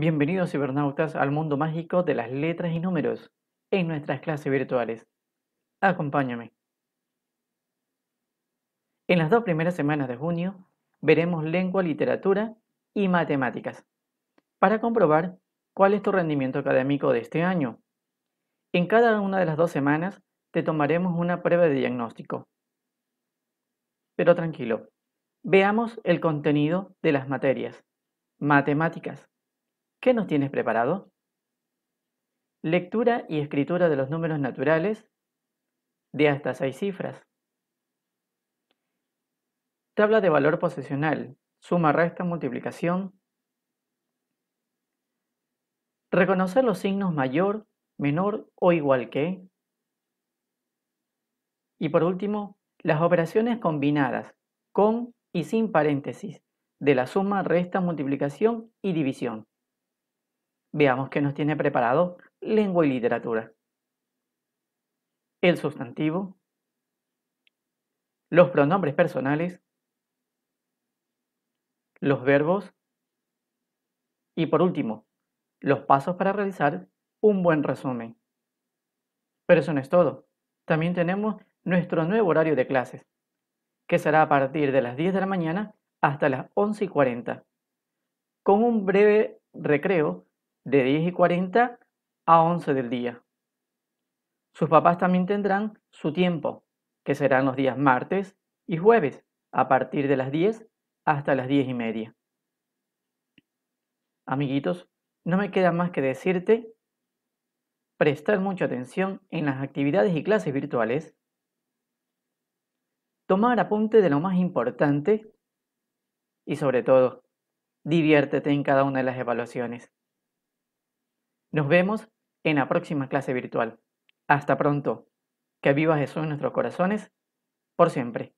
Bienvenidos cibernautas al mundo mágico de las letras y números en nuestras clases virtuales. Acompáñame. En las dos primeras semanas de junio veremos lengua, literatura y matemáticas para comprobar cuál es tu rendimiento académico de este año. En cada una de las dos semanas te tomaremos una prueba de diagnóstico. Pero tranquilo, veamos el contenido de las materias. Matemáticas ¿Qué nos tienes preparado? Lectura y escritura de los números naturales de hasta seis cifras. Tabla de valor posicional, suma, resta, multiplicación. Reconocer los signos mayor, menor o igual que. Y por último, las operaciones combinadas con y sin paréntesis de la suma, resta, multiplicación y división. Veamos qué nos tiene preparado lengua y literatura. El sustantivo, los pronombres personales, los verbos y por último, los pasos para realizar un buen resumen. Pero eso no es todo. También tenemos nuestro nuevo horario de clases, que será a partir de las 10 de la mañana hasta las 11 y 40, con un breve recreo de 10 y 40 a 11 del día. Sus papás también tendrán su tiempo, que serán los días martes y jueves, a partir de las 10 hasta las 10 y media. Amiguitos, no me queda más que decirte prestar mucha atención en las actividades y clases virtuales, tomar apunte de lo más importante y sobre todo, diviértete en cada una de las evaluaciones. Nos vemos en la próxima clase virtual. Hasta pronto. Que viva Jesús en nuestros corazones por siempre.